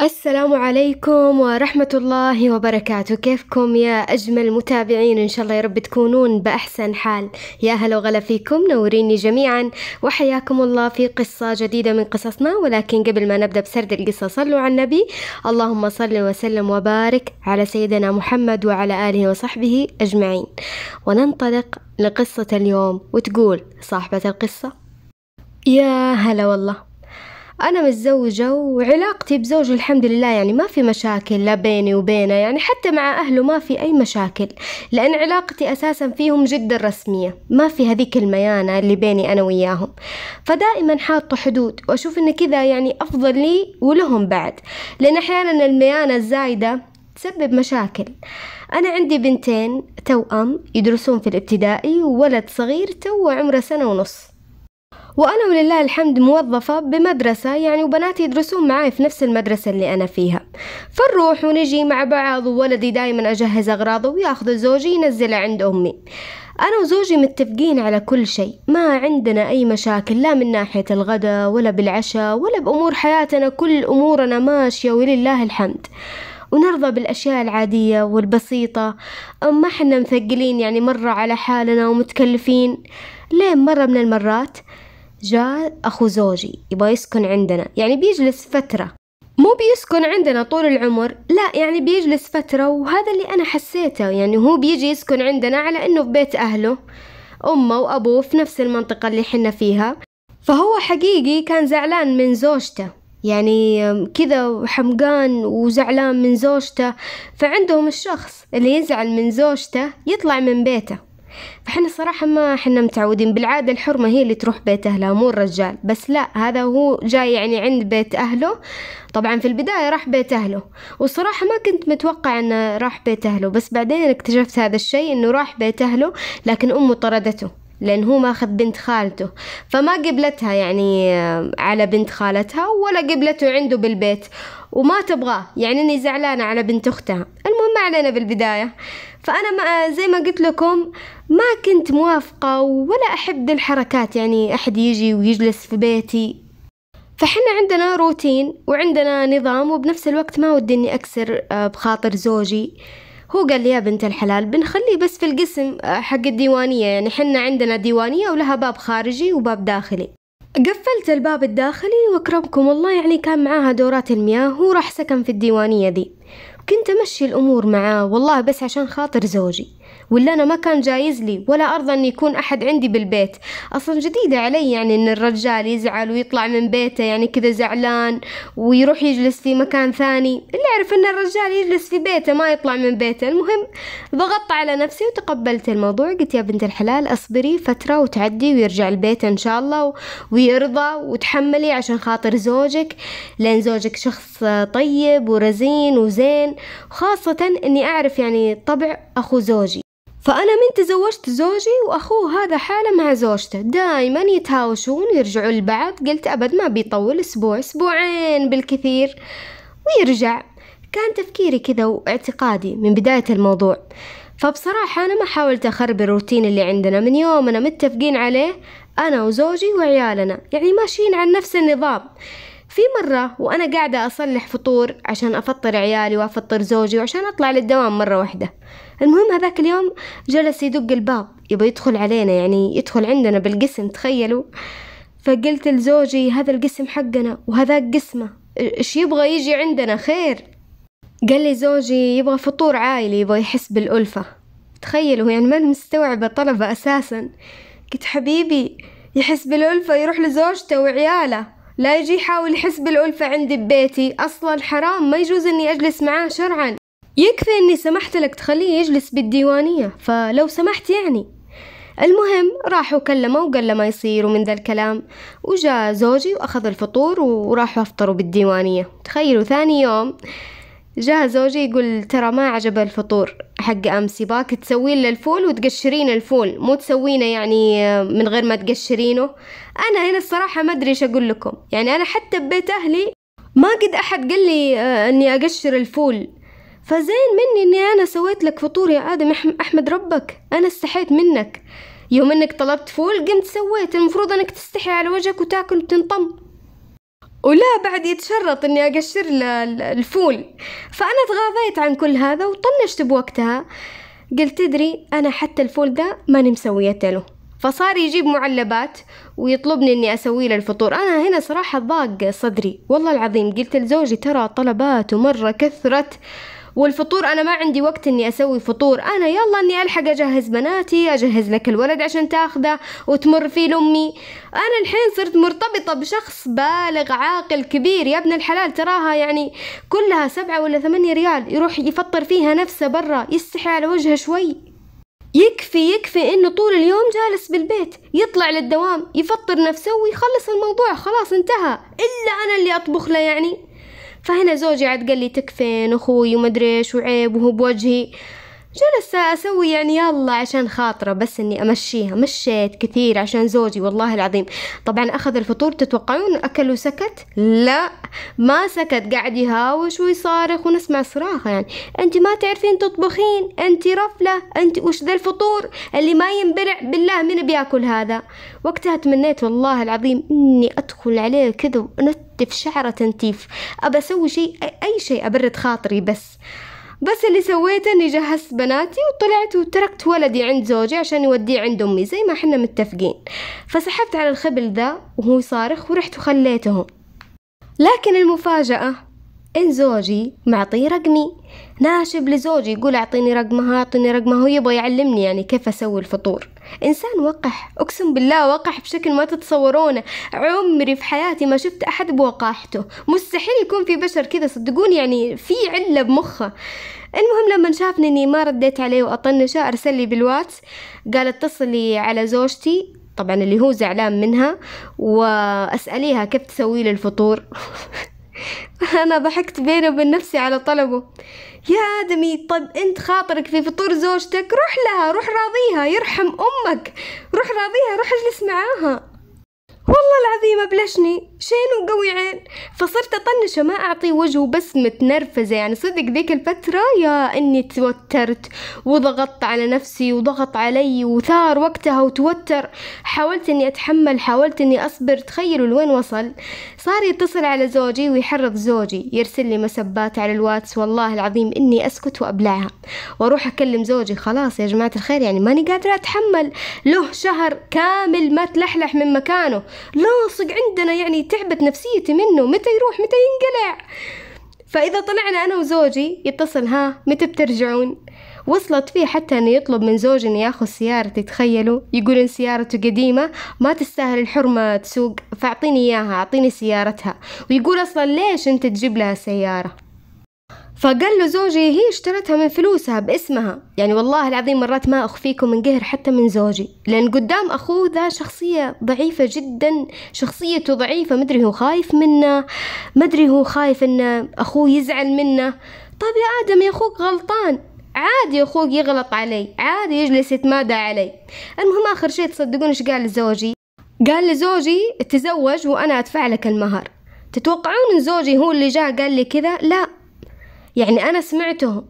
السلام عليكم ورحمة الله وبركاته كيفكم يا أجمل متابعين إن شاء الله يا رب تكونون بأحسن حال يا هلا وغلا فيكم نوريني جميعا وحياكم الله في قصة جديدة من قصصنا ولكن قبل ما نبدأ بسرد القصة صلوا على النبي اللهم صل وسلم وبارك على سيدنا محمد وعلى آله وصحبه أجمعين وننطلق لقصة اليوم وتقول صاحبة القصة يا هلا والله أنا متزوجة وعلاقتي بزوجي الحمد لله يعني ما في مشاكل لا بيني وبينه يعني حتى مع أهله ما في أي مشاكل لأن علاقتي أساسا فيهم جدا رسمية ما في هذيك الميانة اللي بيني أنا وياهم فدائما حاطة حدود وأشوف إن كذا يعني أفضل لي ولهم بعد لأن أحيانا الميانة الزايدة تسبب مشاكل أنا عندي بنتين توأم يدرسون في الابتدائي وولد صغير توه عمره سنة ونص وأنا ولله الحمد موظفة بمدرسة يعني وبناتي يدرسون معاي في نفس المدرسة اللي أنا فيها فنروح ونجي مع بعض وولدي دايما أجهز أغراضه وياخذ زوجي ينزله عند أمي أنا وزوجي متفقين على كل شيء ما عندنا أي مشاكل لا من ناحية الغداء ولا بالعشاء ولا بأمور حياتنا كل أمورنا ماشية ولله الحمد ونرضى بالأشياء العادية والبسيطة ما حنا مثقلين يعني مرة على حالنا ومتكلفين لين مرة من المرات جاء أخو زوجي يبغى يسكن عندنا يعني بيجلس فترة مو بيسكن عندنا طول العمر لا يعني بيجلس فترة وهذا اللي أنا حسيته يعني هو بيجي يسكن عندنا على أنه في بيت أهله أمه وأبوه في نفس المنطقة اللي حنا فيها فهو حقيقي كان زعلان من زوجته يعني كذا حمقان وزعلان من زوجته فعندهم الشخص اللي يزعل من زوجته يطلع من بيته فحنا الصراحة ما حنا متعودين بالعادة الحرمة هي اللي تروح بيت أهلها مو الرجال بس لا هذا هو جاي يعني عند بيت أهله طبعا في البداية راح بيت أهله والصراحة ما كنت متوقع أنه راح بيت أهله بس بعدين اكتشفت هذا الشيء أنه راح بيت أهله لكن أمه طردته لأن هو ماخذ بنت خالته فما قبلتها يعني آه، على بنت خالتها ولا قبلته عنده بالبيت وما تبغاه يعني اني زعلانة على بنت اختها المهم ما علينا بالبداية فأنا ما زي ما قلت لكم ما كنت موافقة ولا أحب ذي الحركات يعني أحد يجي ويجلس في بيتي فحنا عندنا روتين وعندنا نظام وبنفس الوقت ما ودي اني اكسر آه، بخاطر زوجي هو قال لي يا بنت الحلال بنخليه بس في القسم آه، حق الديوانية يعني حنا عندنا ديوانية ولها باب خارجي وباب داخلي قفلت الباب الداخلي واكرمكم الله يعني كان معاها دورات المياه وراح سكن في الديوانية دي كنت أمشي الأمور معاه والله بس عشان خاطر زوجي ولا أنا ما كان جايز لي ولا أرضى أن يكون أحد عندي بالبيت أصلا جديدة علي يعني أن الرجال يزعل ويطلع من بيته يعني كذا زعلان ويروح يجلس في مكان ثاني اللي أعرف أن الرجال يجلس في بيته ما يطلع من بيته المهم ضغطت على نفسي وتقبلت الموضوع قلت يا بنت الحلال أصبري فترة وتعدي ويرجع البيت إن شاء الله ويرضى وتحملي عشان خاطر زوجك لأن زوجك شخص طيب ورزين وزين خاصة أني أعرف يعني طبع أخو زوجي فأنا من تزوجت زوجي وأخوه هذا حالة مع زوجته دايما يتهاوشون ويرجعوا لبعض قلت أبد ما بيطول أسبوع أسبوعين بالكثير ويرجع كان تفكيري كذا واعتقادي من بداية الموضوع فبصراحة أنا ما حاولت أخرب الروتين اللي عندنا من يومنا متفقين عليه أنا وزوجي وعيالنا يعني ماشيين على نفس النظام في مرة وأنا قاعدة أصلح فطور عشان أفطر عيالي وأفطر زوجي وعشان أطلع للدوام مرة واحدة المهم هذاك اليوم جلس يدق الباب يبغى يدخل علينا يعني يدخل عندنا بالقسم تخيلوا فقلت لزوجي هذا القسم حقنا وهذاك قسمه ايش يبغى يجي عندنا خير قال لي زوجي يبغى فطور عائلي يبغى يحس بالألفة تخيلوا يعني ما مستوعبة طلبة أساسا قلت حبيبي يحس بالألفة يروح لزوجته وعياله لا يجي يحاول يحس بالألفة عندي ببيتي أصلا حرام ما يجوز أني أجلس معاه شرعا يكفي أني سمحت لك تخليه يجلس بالديوانية فلو سمحت يعني المهم راح وكلمه وقال له ما يصير ومن ذا الكلام وجاء زوجي وأخذ الفطور وراحوا أفطروا بالديوانية تخيلوا ثاني يوم جاء زوجي يقول ترى ما عجب الفطور حق أمس باك تسوين الفول وتقشرين الفول مو تسوينه يعني آه، من غير ما تقشرينه انا هنا الصراحه ما ادري ايش اقول لكم يعني انا حتى ببيت اهلي ما قد احد قال لي آه، اني اقشر الفول فزين مني اني انا سويت لك فطور يا ادم احمد ربك انا استحيت منك يوم انك طلبت فول قمت سويت المفروض انك تستحي على وجهك وتاكل وتنطم ولا بعد يتشرط اني اقشر الفول فانا تغاضيت عن كل هذا وطنشت بوقتها قلت تدري انا حتى الفول ده ماني مسويته له فصار يجيب معلبات ويطلبني اني اسوي له الفطور انا هنا صراحة ضاق صدري والله العظيم قلت لزوجي ترى طلباته مرة كثرت والفطور انا ما عندي وقت اني اسوي فطور انا يلا اني الحق اجهز بناتي اجهز لك الولد عشان تاخذه وتمر فيه لامي انا الحين صرت مرتبطه بشخص بالغ عاقل كبير يا ابن الحلال تراها يعني كلها سبعة ولا ثمانية ريال يروح يفطر فيها نفسه برا يستحي على وجهه شوي يكفي يكفي انه طول اليوم جالس بالبيت يطلع للدوام يفطر نفسه ويخلص الموضوع خلاص انتهى الا انا اللي اطبخ له يعني فهنا زوجي عاد قال لي تكفين اخوي ومدريش ايش وعيب وهو بوجهي جلسة أسوي يعني يلا عشان خاطره بس إني أمشيها مشيت كثير عشان زوجي والله العظيم طبعا أخذ الفطور تتوقعون أكل وسكت لا ما سكت قاعد يهاوش ويصارخ ونسمع صراخة يعني أنت ما تعرفين تطبخين أنت رفلة أنت وش ذا الفطور اللي ما ينبلع بالله من بياكل هذا وقتها تمنيت والله العظيم إني أدخل عليه كذا ونتف شعره تنتيف أبى أسوي شيء أي شيء أبرد خاطري بس بس اللي سويته اني جهزت بناتي وطلعت وتركت ولدي عند زوجي عشان يوديه عند امي زي ما حنا متفقين فسحبت على الخبل ذا وهو صارخ ورحت وخليتهم لكن المفاجأة إن زوجي معطيه رقمي ناشب لزوجي يقول أعطيني رقمها أعطيني رقمها هو يبغى يعلمني يعني كيف أسوي الفطور إنسان وقح أقسم بالله وقح بشكل ما تتصورونه عمري في حياتي ما شفت أحد بوقاحته مستحيل يكون في بشر كذا صدقوني يعني في علة بمخه المهم لما شافني اني ما رديت عليه واطنشه ارسل لي بالواتس قال اتصلي على زوجتي طبعا اللي هو زعلان منها واساليها كيف تسوي لي الفطور أنا ضحكت بيني وبين نفسي على طلبه يا آدمي طب أنت خاطرك في فطور زوجتك روح لها روح راضيها يرحم أمك روح راضيها روح اجلس معاها والله العظيم أبلشني شين وقوي عين فصرت أطنشه ما أعطي وجهه بس متنرفزة يعني صدق ذيك الفترة يا إني توترت وضغطت على نفسي وضغط علي وثار وقتها وتوتر حاولت إني أتحمل حاولت إني أصبر تخيلوا لوين وصل صار يتصل على زوجي ويحرض زوجي يرسل لي مسبات على الواتس والله العظيم إني أسكت وأبلعها وأروح أكلم زوجي خلاص يا جماعة الخير يعني ماني قادرة أتحمل له شهر كامل ما تلحلح من مكانه لاصق عندنا يعني تعبت نفسيتي منه متى يروح متى ينقلع فإذا طلعنا أنا وزوجي يتصل ها متى بترجعون وصلت فيه حتى أنه يطلب من زوجي أنه ياخذ سيارتي تخيلوا يقول إن سيارته قديمة ما تستاهل الحرمة تسوق فأعطيني إياها أعطيني سيارتها ويقول أصلا ليش أنت تجيب لها سيارة فقال له زوجي هي اشترتها من فلوسها باسمها يعني والله العظيم مرات ما أخفيكم من قهر حتى من زوجي لأن قدام أخوه ذا شخصية ضعيفة جدا شخصيته ضعيفة مدري هو خايف منه مدري هو خايف أن أخوه يزعل منه طيب يا آدم يا أخوك غلطان عادي أخوك يغلط علي عادي يجلس يتمادى علي المهم آخر شيء تصدقون إيش قال لزوجي قال لزوجي تزوج وأنا أدفع لك المهر تتوقعون إن زوجي هو اللي جاء قال لي كذا لا يعني أنا سمعتهم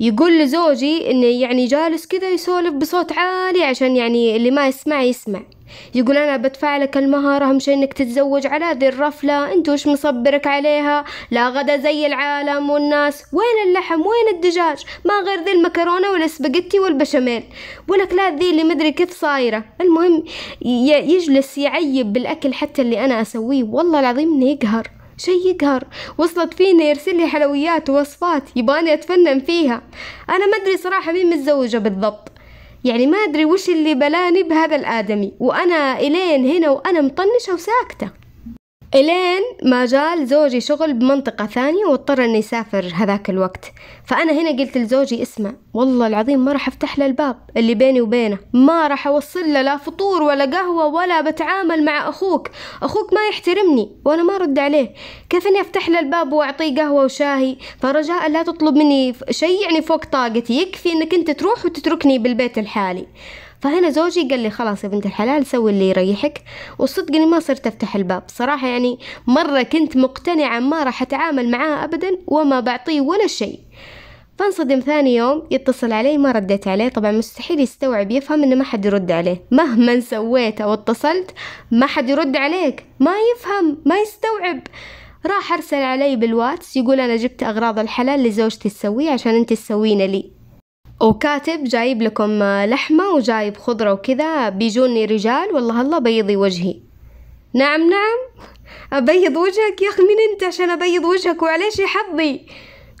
يقول لزوجي انه يعني جالس كذا يسولف بصوت عالي عشان يعني اللي ما يسمع يسمع يقول انا بدفع لك المهر اهم شيء انك تتزوج على ذي الرفله انت وش مصبرك عليها لا غدا زي العالم والناس وين اللحم وين الدجاج ما غير ذي المكرونه والاسباجيتي والبشاميل ولك لا ذي اللي مدري كيف صايره المهم يجلس يعيب بالاكل حتى اللي انا اسويه والله العظيم انه يقهر شي يقهر وصلت فيني يرسل لي حلويات ووصفات يبغاني أتفنن فيها أنا ما أدري صراحة مين متزوجة بالضبط يعني ما أدري وش اللي بلاني بهذا الآدمي وأنا إلين هنا وأنا مطنشة وساكتة إلين ما جال زوجي شغل بمنطقة ثانية واضطر إنه يسافر هذاك الوقت فأنا هنا قلت لزوجي اسمع والله العظيم ما راح أفتح له الباب اللي بيني وبينه ما راح أوصل له لا فطور ولا قهوة ولا بتعامل مع أخوك أخوك ما يحترمني وأنا ما أرد عليه كيف أني أفتح له الباب وأعطيه قهوة وشاهي فرجاء لا تطلب مني شيء يعني فوق طاقتي يكفي أنك أنت تروح وتتركني بالبيت الحالي فهنا زوجي قال لي خلاص يا بنت الحلال سوي اللي يريحك والصدق اني ما صرت افتح الباب صراحه يعني مره كنت مقتنعه ما راح اتعامل معاه ابدا وما بعطيه ولا شيء فانصدم ثاني يوم يتصل علي ما رديت عليه طبعا مستحيل يستوعب يفهم انه ما حد يرد عليه مهما سويت او اتصلت ما حد يرد عليك ما يفهم ما يستوعب راح ارسل علي بالواتس يقول انا جبت اغراض الحلال لزوجتي تسويه عشان انت تسوينه لي وكاتب جايب لكم لحمة وجايب خضرة وكذا بيجوني رجال والله الله بيضي وجهي نعم نعم أبيض وجهك يا أخي مين أنت عشان أبيض وجهك وعليش حظي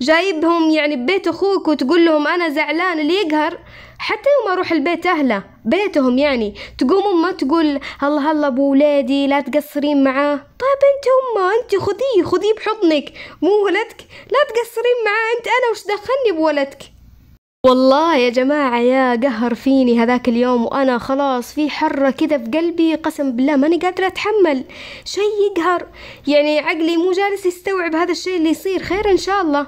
جايبهم يعني ببيت أخوك وتقول لهم أنا زعلان اللي يقهر حتى يوم أروح البيت أهله بيتهم يعني تقوم ما تقول الله الله أبو ولادي لا تقصرين معاه طيب أنت أمه أنت خذيه خذيه بحضنك مو ولدك لا تقصرين معاه أنت أنا وش دخلني بولدك والله يا جماعة يا قهر فيني هذاك اليوم وأنا خلاص في حرة كذا في قلبي قسم بالله ماني قادرة أتحمل شي يقهر يعني عقلي مو جالس يستوعب هذا الشي اللي يصير خير إن شاء الله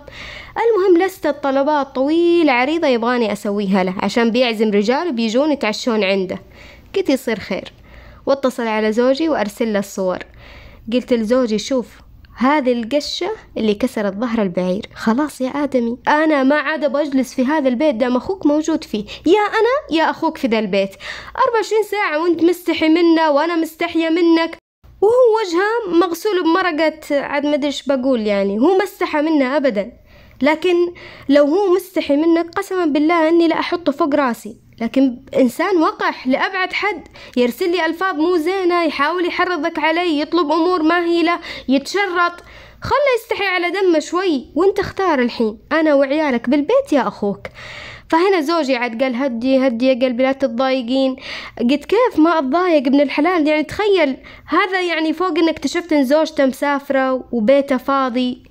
المهم لست طلبات طويلة عريضة يبغاني أسويها له عشان بيعزم رجال وبيجون يتعشون عنده قلت يصير خير واتصل على زوجي وأرسل له الصور قلت لزوجي شوف هذه القشة اللي كسرت ظهر البعير خلاص يا آدمي أنا ما عاد بجلس في هذا البيت دام أخوك موجود فيه يا أنا يا أخوك في ذا البيت 24 ساعة وأنت مستحي منه وأنا مستحية منك وهو وجهه مغسول بمرقة عاد ما ايش بقول يعني هو ما استحى منه أبدا لكن لو هو مستحي منك قسما بالله أني لا أحطه فوق راسي لكن إنسان وقح لأبعد حد يرسل لي ألفاظ مو زينة يحاول يحرضك علي يطلب أمور ما هي له يتشرط خله يستحي على دمه شوي وانت اختار الحين أنا وعيالك بالبيت يا أخوك فهنا زوجي عاد قال هدي هدي يا قلبي لا تتضايقين قلت كيف ما اتضايق ابن الحلال يعني تخيل هذا يعني فوق انك اكتشفت ان زوجته مسافرة وبيته فاضي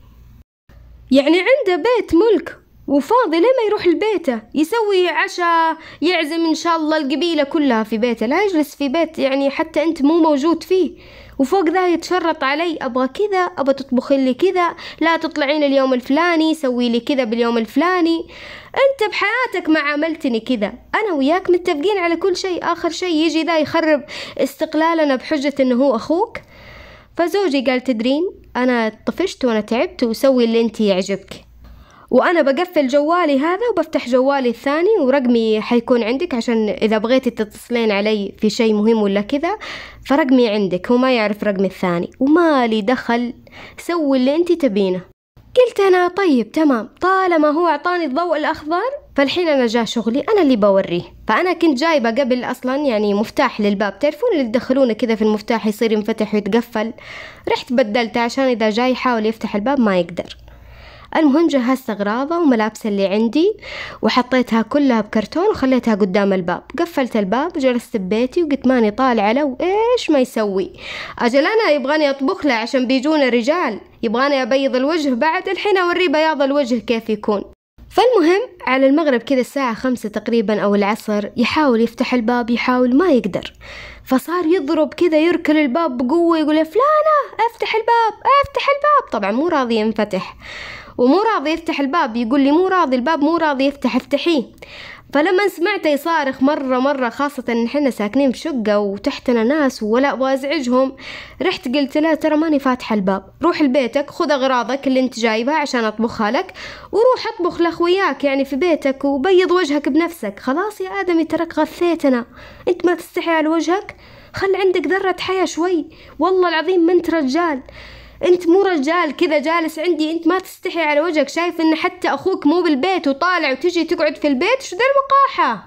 يعني عنده بيت ملك وفاضي ليه ما يروح لبيته يسوي عشاء يعزم إن شاء الله القبيلة كلها في بيته لا يجلس في بيت يعني حتى أنت مو موجود فيه وفوق ذا يتشرط علي أبغى كذا أبغى تطبخي لي كذا لا تطلعين اليوم الفلاني سوي لي كذا باليوم الفلاني أنت بحياتك ما عاملتني كذا أنا وياك متفقين على كل شيء آخر شيء يجي ذا يخرب استقلالنا بحجة إنه هو أخوك فزوجي قال تدرين أنا طفشت وأنا تعبت وسوي اللي أنت يعجبك وانا بقفل جوالي هذا وبفتح جوالي الثاني ورقمي حيكون عندك عشان اذا بغيتي تتصلين علي في شيء مهم ولا كذا فرقمي عندك هو ما يعرف رقمي الثاني وما لي دخل سوي اللي انت تبينه قلت انا طيب تمام طالما هو اعطاني الضوء الاخضر فالحين انا جاء شغلي انا اللي بوريه فانا كنت جايبه قبل اصلا يعني مفتاح للباب تعرفون اللي تدخلونه كذا في المفتاح يصير ينفتح ويتقفل رحت بدلته عشان اذا جاي يحاول يفتح الباب ما يقدر المهم جهزت أغراضه وملابس اللي عندي وحطيتها كلها بكرتون وخليتها قدام الباب قفلت الباب وجلست ببيتي وقلت ماني طالعة لو إيش ما يسوي أجل أنا يبغاني أطبخ له عشان بيجونا رجال يبغاني أبيض الوجه بعد الحين أوريه بياض الوجه كيف يكون فالمهم على المغرب كذا الساعة خمسة تقريبا أو العصر يحاول يفتح الباب يحاول ما يقدر فصار يضرب كذا يركل الباب بقوة يقول فلانة افتح الباب افتح الباب طبعا مو راضي ينفتح ومو راضي يفتح الباب يقول لي مو راضي الباب مو راضي يفتح افتحيه فلما سمعته يصارخ مرة مرة خاصة إن إحنا ساكنين بشقة وتحتنا ناس ولا أبغى أزعجهم رحت قلت له ترى ماني فاتحة الباب روح لبيتك خذ أغراضك اللي أنت جايبها عشان أطبخها لك وروح أطبخ لأخوياك يعني في بيتك وبيض وجهك بنفسك خلاص يا آدمي تراك غثيتنا أنت ما تستحي على وجهك خل عندك ذرة حياة شوي والله العظيم ما أنت رجال انت مو رجال كذا جالس عندي انت ما تستحي على وجهك شايف ان حتى اخوك مو بالبيت وطالع وتجي تقعد في البيت شو ذا الوقاحة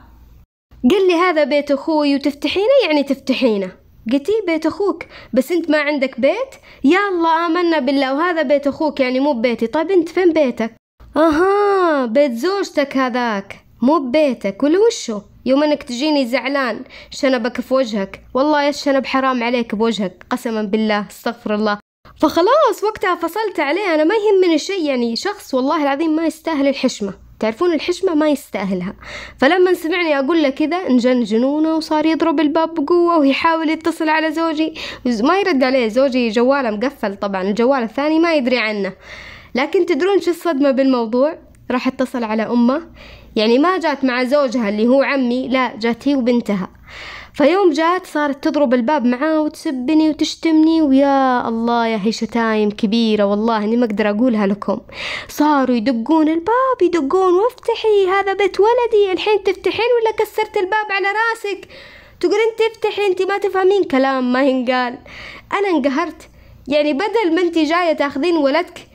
قال لي هذا بيت اخوي وتفتحينه يعني تفتحينه قلت إيه بيت أخوك بس أنت ما عندك بيت يا الله آمنا بالله وهذا بيت أخوك يعني مو ببيتي طيب أنت فين بيتك أها بيت زوجتك هذاك مو ببيتك ولا وشو يوم انك تجيني زعلان شنبك في وجهك والله يا الشنب حرام عليك بوجهك قسما بالله استغفر الله فخلاص وقتها فصلت عليه أنا ما يهمني شيء يعني شخص والله العظيم ما يستاهل الحشمة تعرفون الحشمة ما يستاهلها فلما سمعني أقول له كذا انجن جنونه وصار يضرب الباب بقوة ويحاول يتصل على زوجي ما يرد عليه زوجي جواله مقفل طبعا الجوال الثاني ما يدري عنه لكن تدرون شو الصدمة بالموضوع راح اتصل على أمه يعني ما جات مع زوجها اللي هو عمي لا جات هي وبنتها فيوم جات صارت تضرب الباب معاه وتسبني وتشتمني ويا الله يا هي شتايم كبيرة والله اني ما اقدر اقولها لكم صاروا يدقون الباب يدقون وافتحي هذا بيت ولدي الحين تفتحين ولا كسرت الباب على راسك تقولين تفتحي انت ما تفهمين كلام ما ينقال انا انقهرت يعني بدل ما انت جاية تاخذين ولدك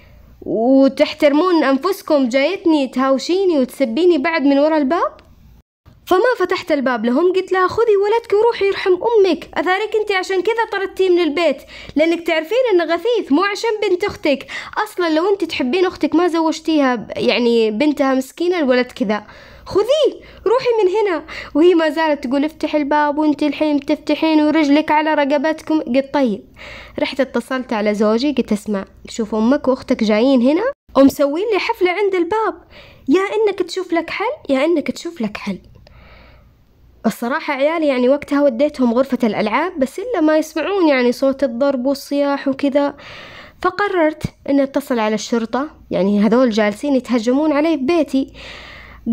وتحترمون انفسكم جايتني تهاوشيني وتسبيني بعد من ورا الباب فما فتحت الباب لهم قلت لها خذي ولدك وروحي يرحم أمك أثارك أنت عشان كذا طردتيه من البيت لأنك تعرفين أنه غثيث مو عشان بنت أختك أصلا لو أنت تحبين أختك ما زوجتيها يعني بنتها مسكينة الولد كذا خذيه روحي من هنا وهي ما زالت تقول افتحي الباب وانت الحين بتفتحين ورجلك على رقبتكم قلت طيب رحت اتصلت على زوجي قلت اسمع شوف امك واختك جايين هنا ومسوين لي حفلة عند الباب يا انك تشوف لك حل يا انك تشوف لك حل الصراحة عيالي يعني وقتها وديتهم غرفة الألعاب بس إلا ما يسمعون يعني صوت الضرب والصياح وكذا فقررت أني أتصل على الشرطة يعني هذول جالسين يتهجمون علي في بيتي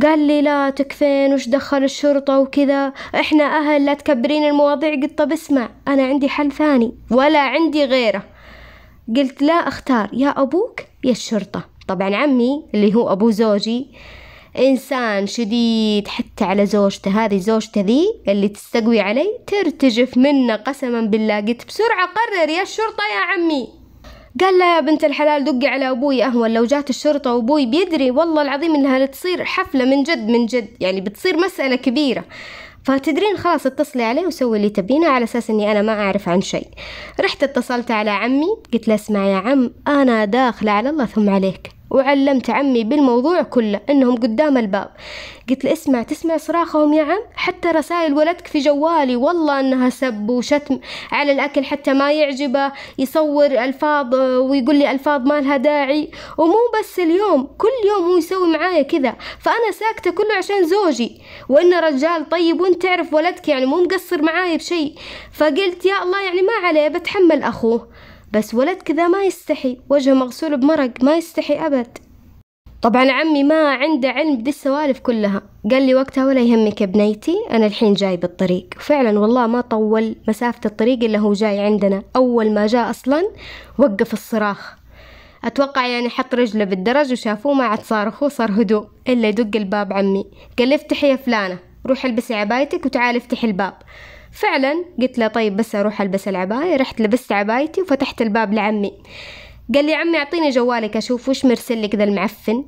قال لي لا تكفين وش دخل الشرطة وكذا احنا اهل لا تكبرين المواضيع قلت طب اسمع انا عندي حل ثاني ولا عندي غيره قلت لا اختار يا ابوك يا الشرطة طبعا عمي اللي هو ابو زوجي إنسان شديد حتى على زوجته هذه زوجته ذي اللي تستقوي علي ترتجف منه قسما بالله قلت بسرعة قرر يا الشرطة يا عمي قال لا يا بنت الحلال دقي على أبوي أهون لو جات الشرطة وأبوي بيدري والله العظيم إنها تصير حفلة من جد من جد يعني بتصير مسألة كبيرة فتدرين خلاص اتصلي عليه وسوي اللي تبينه على اساس اني انا ما اعرف عن شيء رحت اتصلت على عمي قلت له اسمع يا عم انا داخله على الله ثم عليك وعلمت عمي بالموضوع كله إنهم قدام الباب قلت له اسمع تسمع صراخهم يا عم حتى رسائل ولدك في جوالي والله إنها سب وشتم على الأكل حتى ما يعجبه يصور ألفاظ ويقول لي ألفاظ ما لها داعي ومو بس اليوم كل يوم هو يسوي معايا كذا فأنا ساكتة كله عشان زوجي وإنه رجال طيب وإنت تعرف ولدك يعني مو مقصر معايا بشيء فقلت يا الله يعني ما عليه بتحمل أخوه بس ولد كذا ما يستحي وجهه مغسول بمرق ما يستحي أبد طبعا عمي ما عنده علم بدي السوالف كلها قال لي وقتها ولا يهمك يا بنيتي أنا الحين جاي بالطريق فعلا والله ما طول مسافة الطريق إلا هو جاي عندنا أول ما جاء أصلا وقف الصراخ أتوقع يعني حط رجله بالدرج وشافوه ما عاد صارخوا صار هدوء إلا يدق الباب عمي قال لي افتحي يا فلانة روحي البسي عبايتك وتعالي افتحي الباب فعلا قلت له طيب بس أروح ألبس العباية رحت لبست عبايتي وفتحت الباب لعمي قال لي عمي أعطيني جوالك أشوف وش مرسل لك ذا المعفن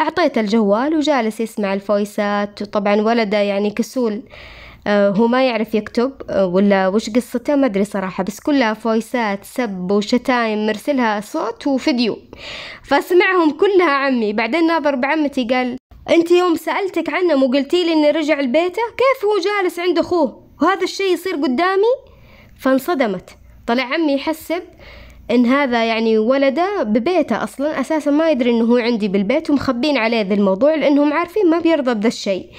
أعطيته الجوال وجالس يسمع الفويسات وطبعا ولده يعني كسول آه، هو ما يعرف يكتب آه، ولا وش قصته ما ادري صراحه بس كلها فويسات سب وشتايم مرسلها صوت وفيديو فاسمعهم كلها عمي بعدين ناظر بعمتي قال انت يوم سالتك عنه مو قلتي لي انه رجع لبيته كيف هو جالس عند اخوه وهذا الشيء يصير قدامي فانصدمت طلع عمي يحسب ان هذا يعني ولده ببيته اصلا اساسا ما يدري انه هو عندي بالبيت ومخبين عليه ذا الموضوع لانهم عارفين ما بيرضى بذا الشيء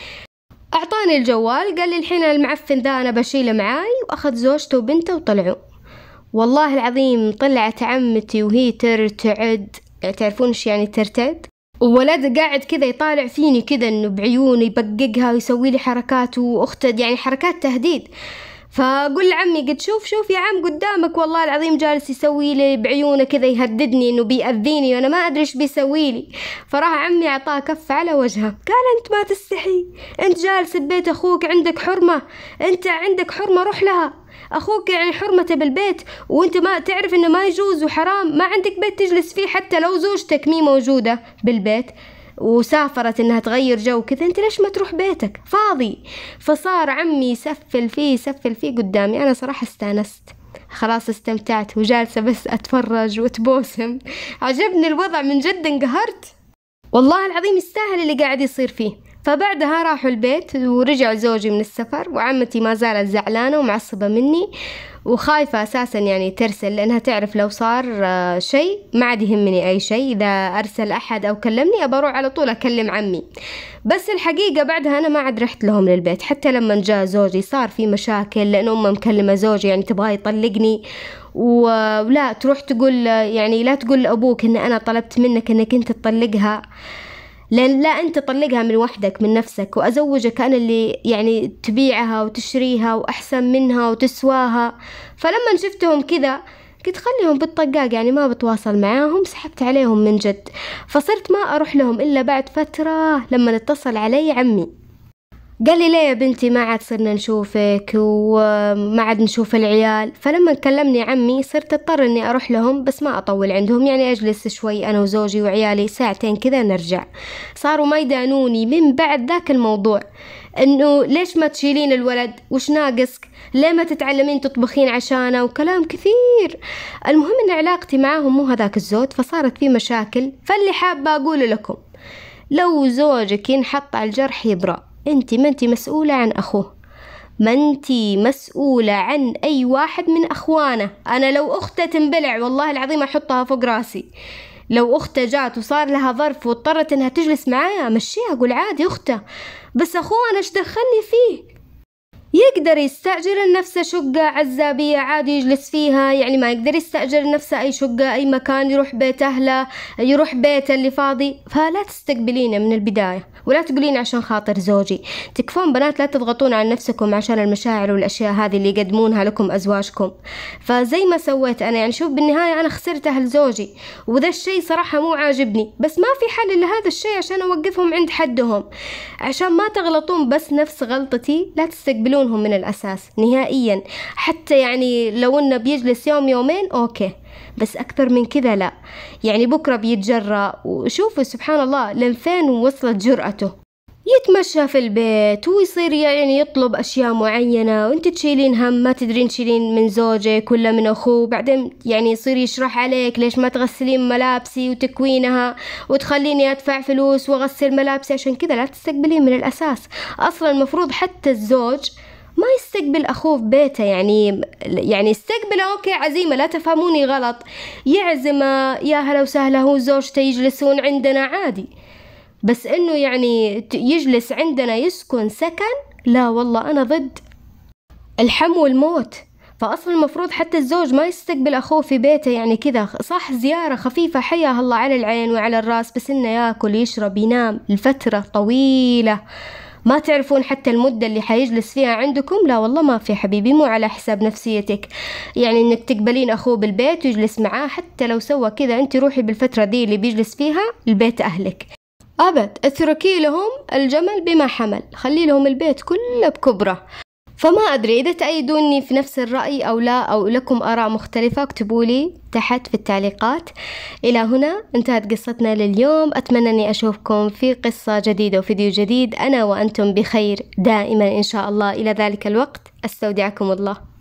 اعطاني الجوال قال لي الحين المعفن ذا انا بشيله معاي واخذ زوجته وبنته وطلعوا والله العظيم طلعت عمتي وهي ترتعد تعرفون ايش يعني ترتعد وولد قاعد كذا يطالع فيني كذا انه بعيونه يبققها ويسوي لي حركات واخته يعني حركات تهديد فاقول لعمي قد شوف شوف يا عم قدامك والله العظيم جالس يسوي لي بعيونه كذا يهددني انه بيأذيني وانا ما ادري ايش بيسوي لي فراح عمي اعطاه كف على وجهه قال انت ما تستحي انت جالس ببيت اخوك عندك حرمه انت عندك حرمه روح لها أخوك يعني حرمته بالبيت وأنت ما تعرف إنه ما يجوز وحرام ما عندك بيت تجلس فيه حتى لو زوجتك مي موجودة بالبيت وسافرت انها تغير جو كذا انت ليش ما تروح بيتك فاضي فصار عمي يسفل فيه يسفل فيه قدامي انا صراحه استانست خلاص استمتعت وجالسه بس اتفرج واتبوسم عجبني الوضع من جد انقهرت والله العظيم يستاهل اللي قاعد يصير فيه فبعدها راحوا البيت ورجع زوجي من السفر وعمتي ما زالت زعلانة ومعصبة مني وخايفة أساسا يعني ترسل لأنها تعرف لو صار آه، شيء ما عاد يهمني أي شيء إذا أرسل أحد أو كلمني أبى أروح على طول أكلم عمي بس الحقيقة بعدها أنا ما عاد رحت لهم للبيت حتى لما جاء زوجي صار في مشاكل لأن أمه مكلمة زوجي يعني تبغى يطلقني ولا تروح تقول آه، يعني لا تقول لأبوك إن أنا طلبت منك إنك أنت تطلقها لأن لا أنت طلقها من وحدك من نفسك وأزوجك أنا اللي يعني تبيعها وتشريها وأحسن منها وتسواها فلما شفتهم كذا قلت خليهم بالطقاق يعني ما بتواصل معاهم سحبت عليهم من جد فصرت ما أروح لهم إلا بعد فترة لما اتصل علي عمي قال لي ليه يا بنتي ما عاد صرنا نشوفك وما عاد نشوف العيال فلما كلمني عمي صرت اضطر اني اروح لهم بس ما اطول عندهم يعني اجلس شوي انا وزوجي وعيالي ساعتين كذا نرجع صاروا ما يدانوني من بعد ذاك الموضوع انه ليش ما تشيلين الولد وش ناقصك ليه ما تتعلمين تطبخين عشانه وكلام كثير المهم ان علاقتي معاهم مو هذاك الزود فصارت في مشاكل فاللي حابه اقوله لكم لو زوجك ينحط على الجرح يبرأ أنت ما أنت مسؤولة عن أخوه ما أنت مسؤولة عن أي واحد من أخوانه أنا لو أخته تنبلع والله العظيم أحطها فوق راسي لو أخته جات وصار لها ظرف واضطرت إنها تجلس معايا أمشيها أقول عادي أخته بس أخوه أنا إيش دخلني فيه يقدر يستأجر لنفسه شقة عزابية عادي يجلس فيها يعني ما يقدر يستأجر لنفسه أي شقة أي مكان يروح بيت أهله يروح بيته اللي فاضي فلا تستقبلينه من البداية ولا تقولين عشان خاطر زوجي تكفون بنات لا تضغطون على نفسكم عشان المشاعر والأشياء هذه اللي يقدمونها لكم أزواجكم فزي ما سويت أنا يعني شوف بالنهاية أنا خسرت أهل زوجي وذا الشي صراحة مو عاجبني بس ما في حل لهذا الشي عشان أوقفهم عند حدهم عشان ما تغلطون بس نفس غلطتي لا تستقبلون يكونونهم من الأساس نهائيا حتى يعني لو إنه بيجلس يوم يومين أوكي بس أكثر من كذا لا يعني بكرة بيتجرأ وشوفوا سبحان الله لفين وصلت جرأته يتمشى في البيت ويصير يعني يطلب أشياء معينة وانت تشيلين هم ما تدرين تشيلين من زوجك ولا من أخوه بعدين يعني يصير يشرح عليك ليش ما تغسلين ملابسي وتكوينها وتخليني أدفع فلوس وأغسل ملابسي عشان كذا لا تستقبلين من الأساس أصلا المفروض حتى الزوج ما يستقبل أخوه في بيته يعني يعني يستقبله أوكي عزيمة لا تفهموني غلط يعزمه يا هلا وسهلا هو وزوجته يجلسون عندنا عادي بس إنه يعني يجلس عندنا يسكن سكن لا والله أنا ضد الحم والموت فأصلا المفروض حتى الزوج ما يستقبل أخوه في بيته يعني كذا صح زيارة خفيفة حياها الله على العين وعلى الراس بس إنه ياكل يشرب ينام لفترة طويلة ما تعرفون حتى المدة اللي حيجلس فيها عندكم لا والله ما في حبيبي مو على حساب نفسيتك يعني انك تقبلين اخوه بالبيت ويجلس معاه حتى لو سوى كذا انت روحي بالفترة دي اللي بيجلس فيها البيت اهلك أبد اتركي لهم الجمل بما حمل خلي لهم البيت كله بكبره فما أدري إذا تأيدوني في نفس الرأي أو لا أو لكم آراء مختلفة اكتبوا لي تحت في التعليقات إلى هنا انتهت قصتنا لليوم أتمنى أني أشوفكم في قصة جديدة وفيديو جديد أنا وأنتم بخير دائما إن شاء الله إلى ذلك الوقت أستودعكم الله